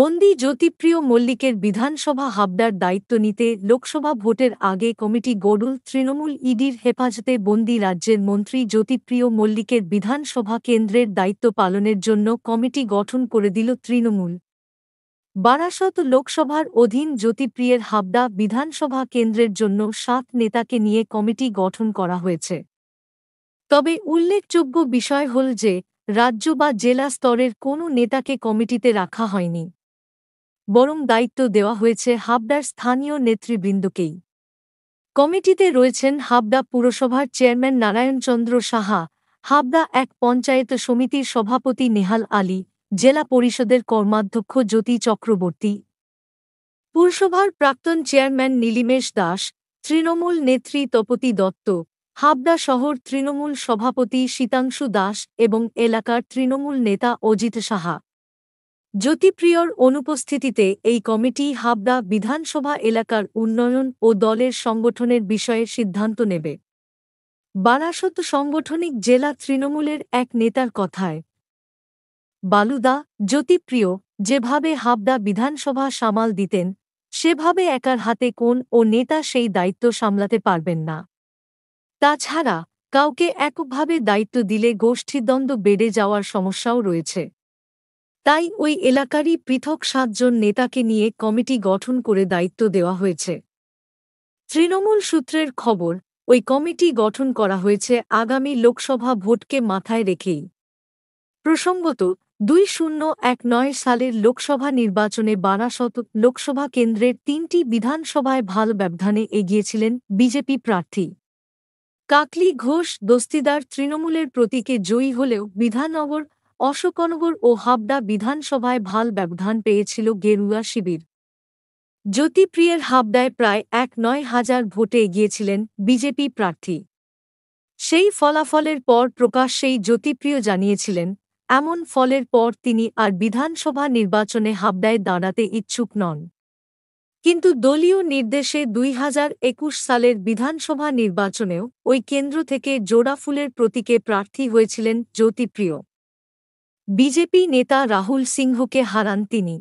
বন্দি জ্যোতিপ্রিয় মল্লিকের বিধানসভা হাবদার দায়িত্ব নিতে লোকসভা ভোটের আগে কমিটি গড়ুল তৃণমূল ইডির হেফাজতে বন্দি রাজ্যের মন্ত্রী জ্যোতিপ্রিয় মল্লিকের বিধানসভা কেন্দ্রের দায়িত্ব পালনের জন্য কমিটি গঠন করে দিল তৃণমূল বারাসত লোকসভার অধীন জ্যোতিপ্রিয়ের হাবদা বিধানসভা কেন্দ্রের জন্য সাত নেতাকে নিয়ে কমিটি গঠন করা হয়েছে তবে উল্লেখযোগ্য বিষয় হল যে রাজ্য বা জেলা স্তরের কোনো নেতাকে কমিটিতে রাখা হয়নি বরং দায়িত্ব দেওয়া হয়েছে হাবডার স্থানীয় নেতৃবৃন্দকেই কমিটিতে রয়েছেন হাবদা পুরসভার চেয়ারম্যান নারায়ণচন্দ্র সাহা হাবদা এক পঞ্চায়েত সমিতির সভাপতি নেহাল আলী জেলা পরিষদের কর্মাধ্যক্ষ জ্যোতি চক্রবর্তী পুরসভার প্রাক্তন চেয়ারম্যান নীলিমেশ দাস তৃণমূল নেত্রী তপতি দত্ত হাবদা শহর তৃণমূল সভাপতি শীতাংশু দাস এবং এলাকার তৃণমূল নেতা অজিত সাহা জ্যোতিপ্রিয়র অনুপস্থিতিতে এই কমিটি হাবদা বিধানসভা এলাকার উন্নয়ন ও দলের সংগঠনের বিষয়ে সিদ্ধান্ত নেবে বারাসত সংগঠনিক জেলা তৃণমূলের এক নেতার কথায় বালুদা জ্যোতিপ্রিয় যেভাবে হাবদা বিধানসভা সামাল দিতেন সেভাবে একার হাতে কোন ও নেতা সেই দায়িত্ব সামলাতে পারবেন না তাছাড়া কাউকে এককভাবে দায়িত্ব দিলে গোষ্ঠীদ্বন্দ্ব বেড়ে যাওয়ার সমস্যাও রয়েছে তাই ওই এলাকারই পৃথক সাতজন নেতাকে নিয়ে কমিটি গঠন করে দায়িত্ব দেওয়া হয়েছে তৃণমূল সূত্রের খবর ওই কমিটি গঠন করা হয়েছে আগামী লোকসভা ভোটকে মাথায় রেখেই প্রসঙ্গত দুই শূন্য এক নয় সালের লোকসভা নির্বাচনে বারাসত লোকসভা কেন্দ্রের তিনটি বিধানসভায় ভাল ব্যবধানে এগিয়েছিলেন বিজেপি প্রার্থী কাকলি ঘোষ দস্তিদার তৃণমূলের প্রতীকে জয়ী হলেও বিধাননগর অশোকনগর ও হাবড়া বিধানসভায় ভাল ব্যবধান পেয়েছিল গেরুয়া শিবির জ্যোতিপ্রিয়ের হাবড়ায় প্রায় এক নয় হাজার ভোটে এগিয়েছিলেন বিজেপি প্রার্থী সেই ফলাফলের পর প্রকাশ্যেই জ্যোতিপ্রিয় জানিয়েছিলেন এমন ফলের পর তিনি আর বিধানসভা নির্বাচনে হাবড়ায় দাঁড়াতে ইচ্ছুক নন কিন্তু দলীয় নির্দেশে দুই সালের বিধানসভা নির্বাচনেও ওই কেন্দ্র থেকে জোড়াফুলের প্রতীকে প্রার্থী হয়েছিলেন জ্যোতিপ্রিয় বিজেপি নেতা রাহুল সিংহকে হারান তিনি